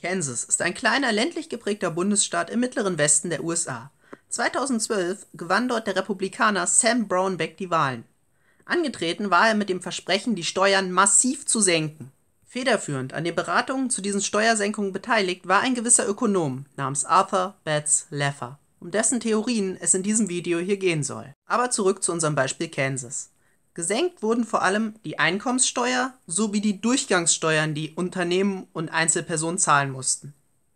Kansas ist ein kleiner, ländlich geprägter Bundesstaat im mittleren Westen der USA. 2012 gewann dort der Republikaner Sam Brownback die Wahlen. Angetreten war er mit dem Versprechen, die Steuern massiv zu senken. Federführend an den Beratungen zu diesen Steuersenkungen beteiligt war ein gewisser Ökonom namens Arthur Betts Leffer, um dessen Theorien es in diesem Video hier gehen soll. Aber zurück zu unserem Beispiel Kansas. Gesenkt wurden vor allem die Einkommenssteuer sowie die Durchgangssteuern, die Unternehmen und Einzelpersonen zahlen mussten.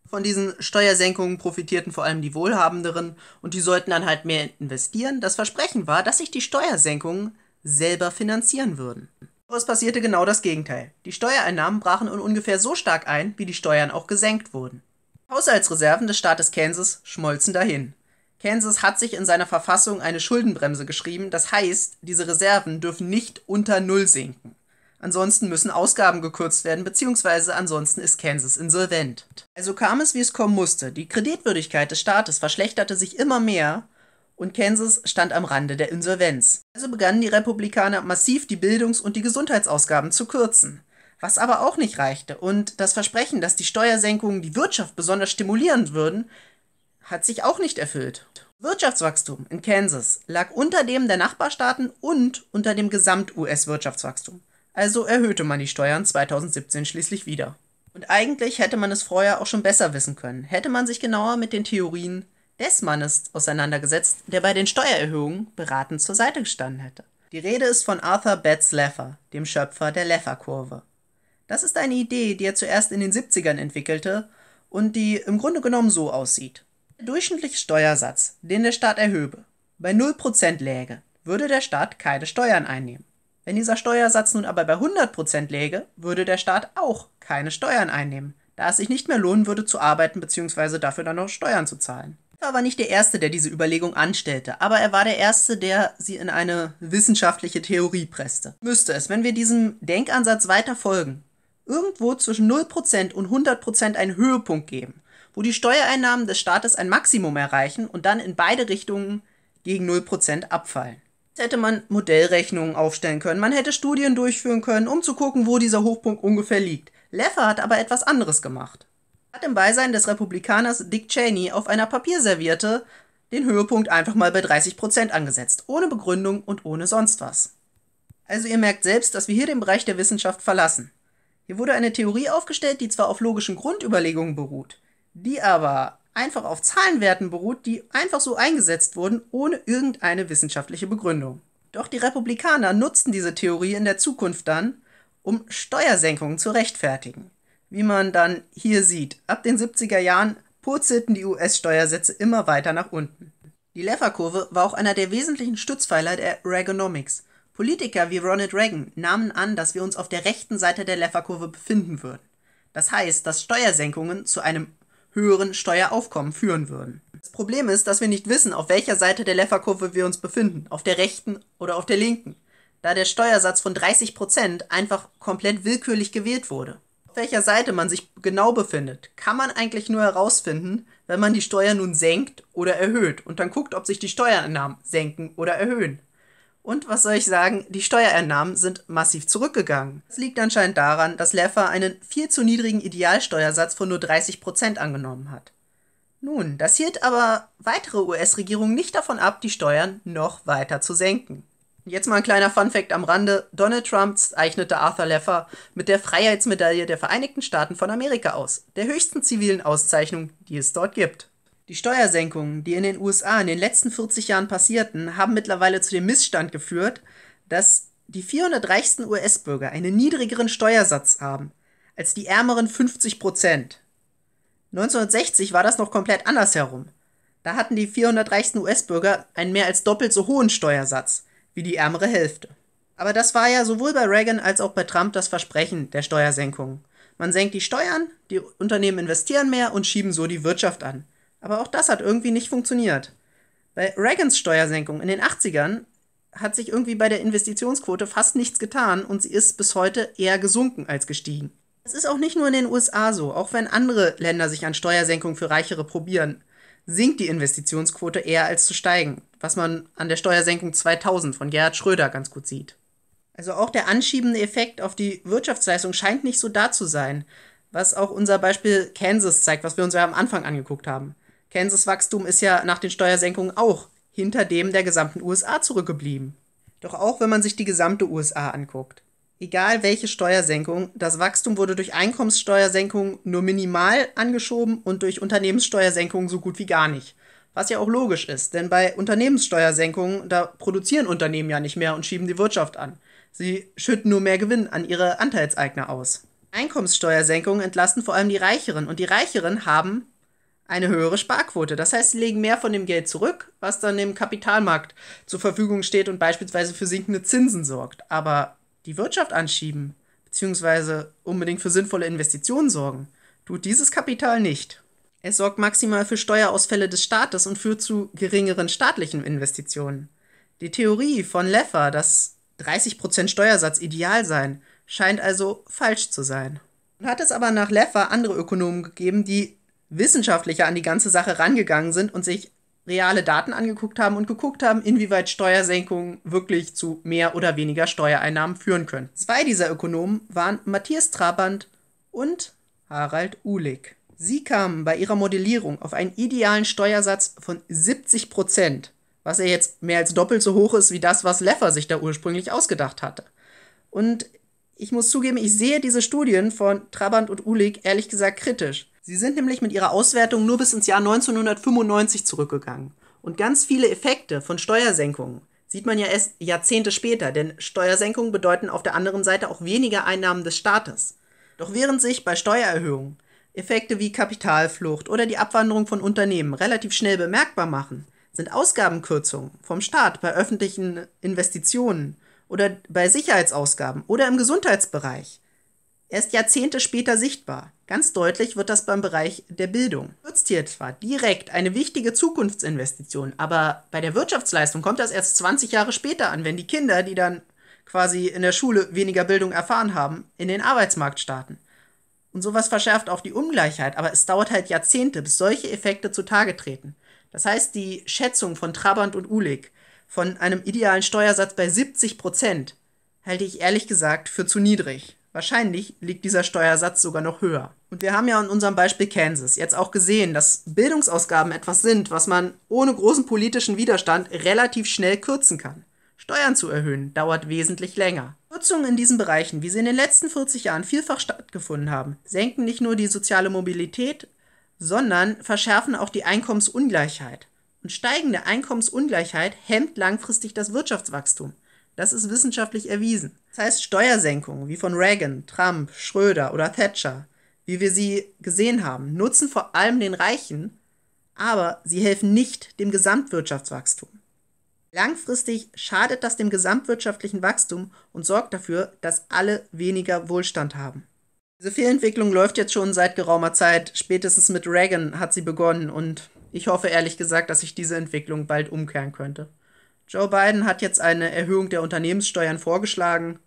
Von diesen Steuersenkungen profitierten vor allem die Wohlhabenderen und die sollten dann halt mehr investieren. Das Versprechen war, dass sich die Steuersenkungen selber finanzieren würden. Aber es passierte genau das Gegenteil. Die Steuereinnahmen brachen ungefähr so stark ein, wie die Steuern auch gesenkt wurden. Haushaltsreserven des Staates Kansas schmolzen dahin. Kansas hat sich in seiner Verfassung eine Schuldenbremse geschrieben. Das heißt, diese Reserven dürfen nicht unter Null sinken. Ansonsten müssen Ausgaben gekürzt werden, beziehungsweise ansonsten ist Kansas insolvent. Also kam es, wie es kommen musste. Die Kreditwürdigkeit des Staates verschlechterte sich immer mehr und Kansas stand am Rande der Insolvenz. Also begannen die Republikaner massiv die Bildungs- und die Gesundheitsausgaben zu kürzen. Was aber auch nicht reichte und das Versprechen, dass die Steuersenkungen die Wirtschaft besonders stimulieren würden, hat sich auch nicht erfüllt. Wirtschaftswachstum in Kansas lag unter dem der Nachbarstaaten und unter dem Gesamt-US-Wirtschaftswachstum, also erhöhte man die Steuern 2017 schließlich wieder. Und eigentlich hätte man es vorher auch schon besser wissen können, hätte man sich genauer mit den Theorien des Mannes auseinandergesetzt, der bei den Steuererhöhungen beratend zur Seite gestanden hätte. Die Rede ist von Arthur Betts Leffer, dem Schöpfer der Leffer-Kurve. Das ist eine Idee, die er zuerst in den 70ern entwickelte und die im Grunde genommen so aussieht durchschnittliche Steuersatz, den der Staat erhöbe, bei 0% läge, würde der Staat keine Steuern einnehmen. Wenn dieser Steuersatz nun aber bei 100% läge, würde der Staat auch keine Steuern einnehmen, da es sich nicht mehr lohnen würde zu arbeiten bzw. dafür dann noch Steuern zu zahlen. Er war nicht der Erste, der diese Überlegung anstellte, aber er war der Erste, der sie in eine wissenschaftliche Theorie presste. Müsste es, wenn wir diesem Denkansatz weiter folgen, irgendwo zwischen 0% und 100% einen Höhepunkt geben, wo die Steuereinnahmen des Staates ein Maximum erreichen und dann in beide Richtungen gegen 0% abfallen. Jetzt hätte man Modellrechnungen aufstellen können, man hätte Studien durchführen können, um zu gucken, wo dieser Hochpunkt ungefähr liegt. Leffer hat aber etwas anderes gemacht. Er Hat im Beisein des Republikaners Dick Cheney auf einer Papierserviette den Höhepunkt einfach mal bei 30% angesetzt, ohne Begründung und ohne sonst was. Also ihr merkt selbst, dass wir hier den Bereich der Wissenschaft verlassen. Hier wurde eine Theorie aufgestellt, die zwar auf logischen Grundüberlegungen beruht, die aber einfach auf Zahlenwerten beruht, die einfach so eingesetzt wurden, ohne irgendeine wissenschaftliche Begründung. Doch die Republikaner nutzten diese Theorie in der Zukunft dann, um Steuersenkungen zu rechtfertigen. Wie man dann hier sieht, ab den 70er Jahren purzelten die US-Steuersätze immer weiter nach unten. Die Leffer-Kurve war auch einer der wesentlichen Stützpfeiler der Reaganomics. Politiker wie Ronald Reagan nahmen an, dass wir uns auf der rechten Seite der Leffer-Kurve befinden würden. Das heißt, dass Steuersenkungen zu einem höheren Steueraufkommen führen würden. Das Problem ist, dass wir nicht wissen, auf welcher Seite der Lefferkurve wir uns befinden, auf der rechten oder auf der linken, da der Steuersatz von 30% einfach komplett willkürlich gewählt wurde. Auf welcher Seite man sich genau befindet, kann man eigentlich nur herausfinden, wenn man die Steuer nun senkt oder erhöht und dann guckt, ob sich die Steuereinnahmen senken oder erhöhen. Und was soll ich sagen, die Steuereinnahmen sind massiv zurückgegangen. Das liegt anscheinend daran, dass Leffer einen viel zu niedrigen Idealsteuersatz von nur 30% Prozent angenommen hat. Nun, das hielt aber weitere US-Regierungen nicht davon ab, die Steuern noch weiter zu senken. Jetzt mal ein kleiner Funfact am Rande. Donald Trump zeichnete Arthur Leffer mit der Freiheitsmedaille der Vereinigten Staaten von Amerika aus, der höchsten zivilen Auszeichnung, die es dort gibt. Die Steuersenkungen, die in den USA in den letzten 40 Jahren passierten, haben mittlerweile zu dem Missstand geführt, dass die 400 reichsten US-Bürger einen niedrigeren Steuersatz haben als die ärmeren 50 Prozent. 1960 war das noch komplett andersherum. Da hatten die 400 reichsten US-Bürger einen mehr als doppelt so hohen Steuersatz wie die ärmere Hälfte. Aber das war ja sowohl bei Reagan als auch bei Trump das Versprechen der Steuersenkungen. Man senkt die Steuern, die Unternehmen investieren mehr und schieben so die Wirtschaft an. Aber auch das hat irgendwie nicht funktioniert. Bei Reagans Steuersenkung in den 80ern hat sich irgendwie bei der Investitionsquote fast nichts getan und sie ist bis heute eher gesunken als gestiegen. Das ist auch nicht nur in den USA so, auch wenn andere Länder sich an Steuersenkungen für Reichere probieren, sinkt die Investitionsquote eher als zu steigen, was man an der Steuersenkung 2000 von Gerhard Schröder ganz gut sieht. Also auch der anschiebende Effekt auf die Wirtschaftsleistung scheint nicht so da zu sein, was auch unser Beispiel Kansas zeigt, was wir uns ja am Anfang angeguckt haben. Kansas Wachstum ist ja nach den Steuersenkungen auch hinter dem der gesamten USA zurückgeblieben. Doch auch wenn man sich die gesamte USA anguckt. Egal welche Steuersenkung, das Wachstum wurde durch Einkommenssteuersenkungen nur minimal angeschoben und durch Unternehmenssteuersenkungen so gut wie gar nicht. Was ja auch logisch ist, denn bei Unternehmenssteuersenkungen, da produzieren Unternehmen ja nicht mehr und schieben die Wirtschaft an. Sie schütten nur mehr Gewinn an ihre Anteilseigner aus. Einkommenssteuersenkungen entlasten vor allem die Reicheren und die Reicheren haben eine höhere Sparquote. Das heißt, sie legen mehr von dem Geld zurück, was dann im Kapitalmarkt zur Verfügung steht und beispielsweise für sinkende Zinsen sorgt. Aber die Wirtschaft anschieben, beziehungsweise unbedingt für sinnvolle Investitionen sorgen, tut dieses Kapital nicht. Es sorgt maximal für Steuerausfälle des Staates und führt zu geringeren staatlichen Investitionen. Die Theorie von Leffer, dass 30% Steuersatz ideal seien, scheint also falsch zu sein. hat es aber nach Leffer andere Ökonomen gegeben, die wissenschaftlicher an die ganze Sache rangegangen sind und sich reale Daten angeguckt haben und geguckt haben, inwieweit Steuersenkungen wirklich zu mehr oder weniger Steuereinnahmen führen können. Zwei dieser Ökonomen waren Matthias Trabant und Harald Uhlig. Sie kamen bei ihrer Modellierung auf einen idealen Steuersatz von 70 Prozent, was ja jetzt mehr als doppelt so hoch ist wie das, was Leffer sich da ursprünglich ausgedacht hatte. Und ich muss zugeben, ich sehe diese Studien von Trabant und Uhlig ehrlich gesagt kritisch Sie sind nämlich mit ihrer Auswertung nur bis ins Jahr 1995 zurückgegangen. Und ganz viele Effekte von Steuersenkungen sieht man ja erst Jahrzehnte später, denn Steuersenkungen bedeuten auf der anderen Seite auch weniger Einnahmen des Staates. Doch während sich bei Steuererhöhungen Effekte wie Kapitalflucht oder die Abwanderung von Unternehmen relativ schnell bemerkbar machen, sind Ausgabenkürzungen vom Staat bei öffentlichen Investitionen oder bei Sicherheitsausgaben oder im Gesundheitsbereich erst Jahrzehnte später sichtbar. Ganz deutlich wird das beim Bereich der Bildung. Nutzt hier zwar direkt eine wichtige Zukunftsinvestition, aber bei der Wirtschaftsleistung kommt das erst 20 Jahre später an, wenn die Kinder, die dann quasi in der Schule weniger Bildung erfahren haben, in den Arbeitsmarkt starten. Und sowas verschärft auch die Ungleichheit, aber es dauert halt Jahrzehnte, bis solche Effekte zutage treten. Das heißt, die Schätzung von Trabant und Uhlig von einem idealen Steuersatz bei 70 Prozent halte ich ehrlich gesagt für zu niedrig. Wahrscheinlich liegt dieser Steuersatz sogar noch höher. Und wir haben ja in unserem Beispiel Kansas jetzt auch gesehen, dass Bildungsausgaben etwas sind, was man ohne großen politischen Widerstand relativ schnell kürzen kann. Steuern zu erhöhen dauert wesentlich länger. Kürzungen in diesen Bereichen, wie sie in den letzten 40 Jahren vielfach stattgefunden haben, senken nicht nur die soziale Mobilität, sondern verschärfen auch die Einkommensungleichheit. Und steigende Einkommensungleichheit hemmt langfristig das Wirtschaftswachstum. Das ist wissenschaftlich erwiesen. Das heißt, Steuersenkungen wie von Reagan, Trump, Schröder oder Thatcher, wie wir sie gesehen haben, nutzen vor allem den Reichen, aber sie helfen nicht dem Gesamtwirtschaftswachstum. Langfristig schadet das dem gesamtwirtschaftlichen Wachstum und sorgt dafür, dass alle weniger Wohlstand haben. Diese Fehlentwicklung läuft jetzt schon seit geraumer Zeit. Spätestens mit Reagan hat sie begonnen und ich hoffe ehrlich gesagt, dass ich diese Entwicklung bald umkehren könnte. Joe Biden hat jetzt eine Erhöhung der Unternehmenssteuern vorgeschlagen.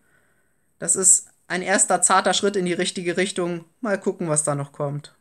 Das ist ein erster zarter Schritt in die richtige Richtung. Mal gucken, was da noch kommt.